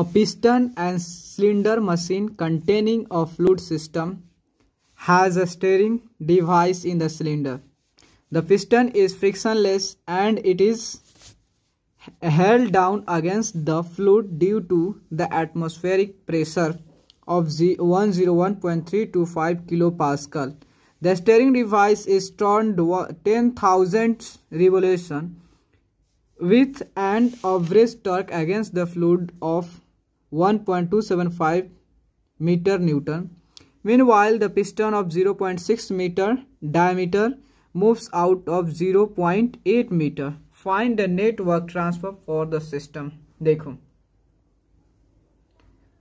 A piston and cylinder machine containing a fluid system has a steering device in the cylinder. The piston is frictionless and it is held down against the fluid due to the atmospheric pressure of 101.325 kilopascal. The steering device is turned 10,000 revolution with an average torque against the fluid of 1.275 meter Newton. Meanwhile, the piston of 0.6 meter diameter moves out of 0.8 meter. Find the net work transfer for the system. dekho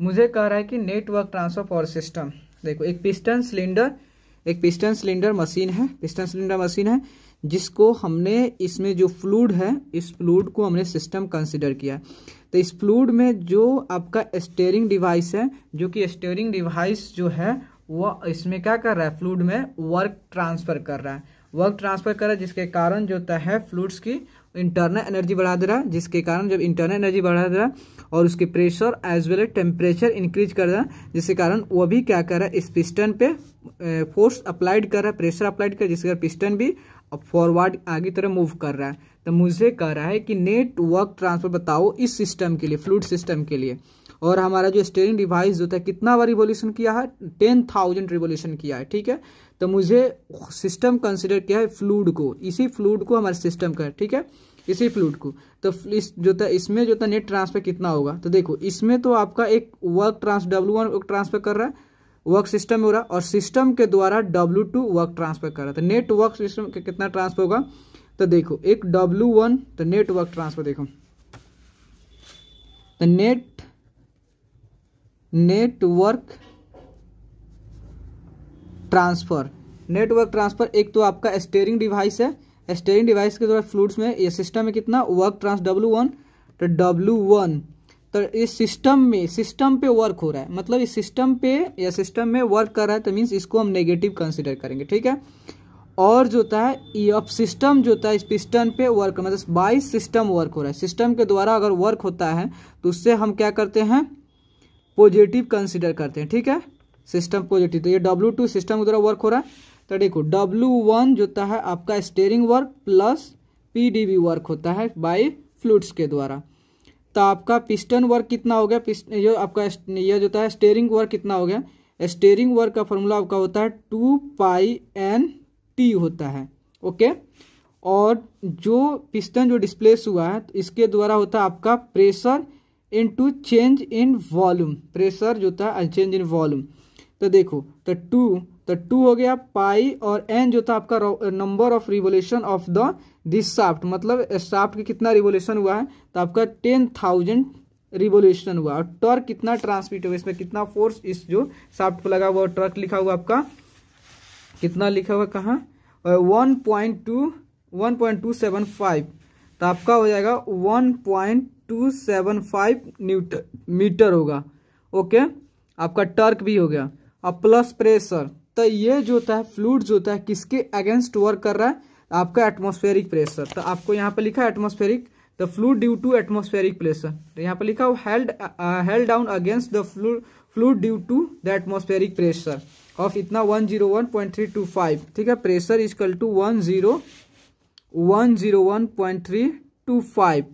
मुझे कह रहा है कि network transfer for system देखो एक piston cylinder एक piston cylinder machine है piston cylinder machine है जिसको हमने इसमें जो फ्लूड है इस फ्लूड को हमने सिस्टम कंसिडर किया तो इस फ्लूड में जो आपका स्टेयरिंग डिवाइस है जो कि स्टेयरिंग डिवाइस जो है वह इसमें क्या कर रहा है फ्लूड में वर्क ट्रांसफर कर रहा है वर्क ट्रांसफर कर रहा है जिसके कारण जो होता है फ्लूड्स की इंटरनल एनर्जी बढ़ा दे रहा है जिसके कारण जब इंटरनल एनर्जी बढ़ा दे रहा है और उसके pressure as well as temperature increase कर रहा है जिसके कारण वो भी क्या कर रहा है इस पिस्टन पे फोर्स अप्लाइड कर रहा है प्रेशर अप्लाइड कर जिसके कारण पिस्टन भी अब फॉरवर्ड आगे तरह मूव कर रहा है तो मुझे कह रहा है कि नेटवर्क ट्रांसफर बताओ इस सिस्टम के लिए फ्लूड सिस्टम के लिए और हमारा जो स्टेयरिंग डिवाइस जो था कितना बार रिवोल्यूशन किया है टेन थाउजेंड रिवोल्यूशन किया है ठीक है तो मुझे सिस्टम कंसिडर किया है फ्लूड को इसी फ्लूड को हमारे सिस्टम का ठीक है इसी फ्लूड को तो इस जो था इसमें जो था नेट ट्रांसफर कितना होगा तो देखो इसमें तो आपका एक work trans W one transfer कर रहा है वर्क सिस्टम में हो रहा और सिस्टम के द्वारा डब्ल्यू टू वर्क ट्रांसफर कर रहा था नेट वर्क सिस्टम कितना ट्रांसफर होगा तो देखो एक W1 वन तो नेट वर्क ट्रांसफर देखो तो net network transfer network transfer एक तो आपका स्टेयरिंग डिवाइस है स्टेयरिंग डिवाइस के द्वारा फ्लूड्स में यह सिस्टम में कितना वर्क ट्रांस डब्ल्यू वन तो डब्ल्यू वन तो इस सिस्टम में सिस्टम पे वर्क हो रहा है मतलब इस सिस्टम पे या सिस्टम में वर्क कर रहा है तो मीन्स इसको हम नेगेटिव कंसिडर करेंगे ठीक है और जो होता है अब सिस्टम जो होता है इस पिस्टन पे वर्क मतलब बाई सिस्टम वर्क हो रहा है सिस्टम के द्वारा अगर वर्क होता है तो उससे हम क्या करते हैं पॉजिटिव कंसिडर करते हैं ठीक है सिस्टम पॉजिटिव तो ये डब्ल्यू टू सिस्टम के द्वारा वर्क हो रहा है तो देखो डब्ल्यू वन जो होता है आपका steering work plus P D work होता है बाई फ्लूड्स के द्वारा तो आपका पिस्टन वर्क कितना हो गया ये आपका यह जो है स्टेयरिंग वर्क कितना हो गया स्टेयरिंग वर्क का फॉर्मूला आपका होता है टू पाई एन टी होता है ओके और जो पिस्टन जो डिस्प्लेस हुआ है तो इसके द्वारा होता है आपका pressure into change in volume pressure जो होता है चेंज इन वॉल्यूम तो देखो तो टू तो टू हो गया पाई और एन जो था आपका number of revolution of the this shaft मतलब साफ्ट की कितना रिवोल्यूशन हुआ है तो आपका टेन थाउजेंड रिवोल्यूशन हुआ और टर्क कितना ट्रांसमिट हुआ इसमें कितना फोर्स इस जो साफ्ट को लगा हुआ टर्क लिखा हुआ आपका कितना लिखा हुआ कहाँ वन तो आपका हो जाएगा वन पॉइंट न्यूट मीटर होगा ओके आपका टर्क भी हो गया और प्लस प्रेशर तो ये जो होता है फ्लूड जो होता है किसके अगेंस्ट वर्क कर रहा है आपका एटमोस्फेरिक प्रेशर तो आपको यहाँ पर लिखा है atmospheric the fluid due to atmospheric pressure तो यहाँ पर लिखा held held down against the flu fluid due to the atmospheric pressure of इतना one zero one point three two five ठीक है pressure is equal to one zero one zero one point three two five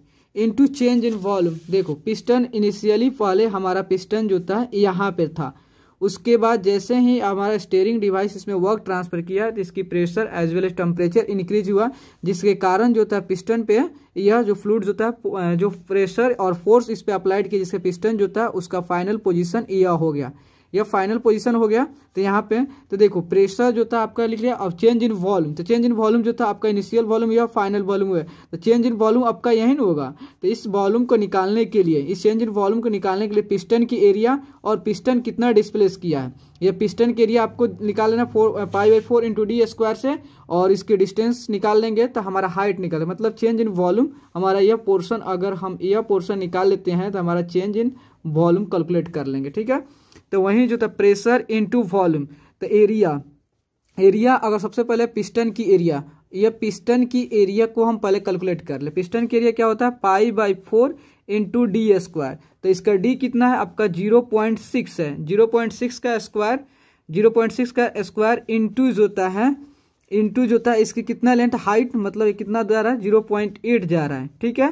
into change in volume देखो piston initially पहले हमारा piston जो था यहाँ पर था उसके बाद जैसे ही हमारा स्टेयरिंग डिवाइस इसमें वर्क ट्रांसफर किया तो इसकी pressure as well as temperature increase हुआ जिसके कारण जो था पिस्टन पे यह जो फ्लूड जो था जो प्रेशर और फोर्स इस पर अप्लाइड किया जिससे पिस्टन जो था उसका फाइनल पोजिशन यह हो गया यह फाइनल पोजिशन हो गया तो यहाँ पे तो देखो प्रेशर जो था आपका लिख लिया अब चेंज इन वॉल्यूम तो चेंज इन वॉल्यूम जो था आपका इनिशियल वॉल्यूम या फाइनल वॉल्यूम है तो चेंज इन वॉल्यूम आपका यही होगा तो इस वॉल्यूम को निकालने के लिए इस चेंज इन वॉल्यूम को निकालने के लिए पिस्टन की एरिया और पिस्टन कितना डिस्प्लेस किया है यह पिस्टन के एरिया आपको निकाल लेना four five by four into D square से और इसके डिस्टेंस निकाल लेंगे तो हमारा हाइट निकाल मतलब चेंज इन वॉल्यूम हमारा यह पोर्सन अगर हम यह पोर्सन निकाल लेते हैं तो हमारा चेंज इन वॉल्यूम कैलकुलेट कर लेंगे ठीक है तो वहीं जो था प्रेशर इनटू वॉल्यूम तो एरिया एरिया अगर सबसे पहले पिस्टन की एरिया यह पिस्टन की एरिया को हम पहले कैलकुलेट कर ले पिस्टन की एरिया क्या होता है pi by four into D square तो इसका डी कितना है आपका जीरो पॉइंट सिक्स है जीरो पॉइंट सिक्स का स्क्वायर जीरो पॉइंट सिक्स का स्क्वायर इंटू जो होता है इंटू जो होता है इसकी कितना लेंथ हाइट मतलब कितना जा रहा है जीरो पॉइंट एट जा रहा है ठीक है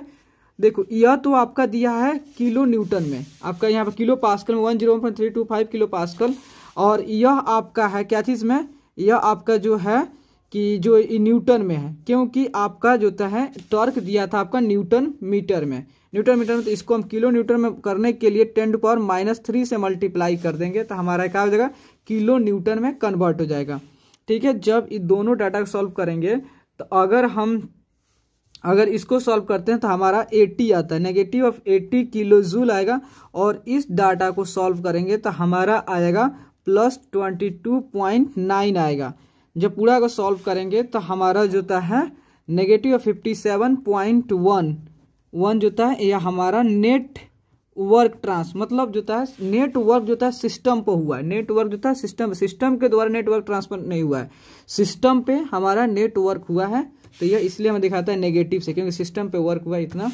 देखो यह तो आपका दिया है किलो न्यूटन में आपका यहाँ पर किलो पास्कल में one zero point three two five kilo pascal और यह आपका है क्या चीज़ में यह आपका जो है कि जो न्यूटन में है क्योंकि आपका जो है टॉर्क दिया था आपका न्यूटन मीटर में न्यूटन मीटर में तो इसको हम किलो न्यूटन में करने के लिए ten to power minus three से मल्टीप्लाई कर देंगे तो हमारा क्या हो जाएगा किलो न्यूटन में कन्वर्ट हो जाएगा ठीक है जब ये दोनों डाटा को सॉल्व करेंगे तो अगर हम अगर इसको सॉल्व करते हैं तो हमारा 80 आता है नेगेटिव ऑफ 80 किलो जूल आएगा और इस डाटा को सॉल्व करेंगे तो हमारा आएगा plus twenty two point nine आएगा जब पूरा को सॉल्व करेंगे तो हमारा जो है negative of fifty seven point one one जो है यह हमारा नेट वर्क ट्रांस मतलब जो है नेटवर्क जो है सिस्टम पर हुआ है नेटवर्क जो था सिस्टम सिस्टम के द्वारा नेटवर्क ट्रांसफर नहीं हुआ है सिस्टम पे हमारा नेटवर्क हुआ है तो यह इसलिए हमें दिखाता है नेगेटिव से क्योंकि सिस्टम पे वर्क हुआ इतना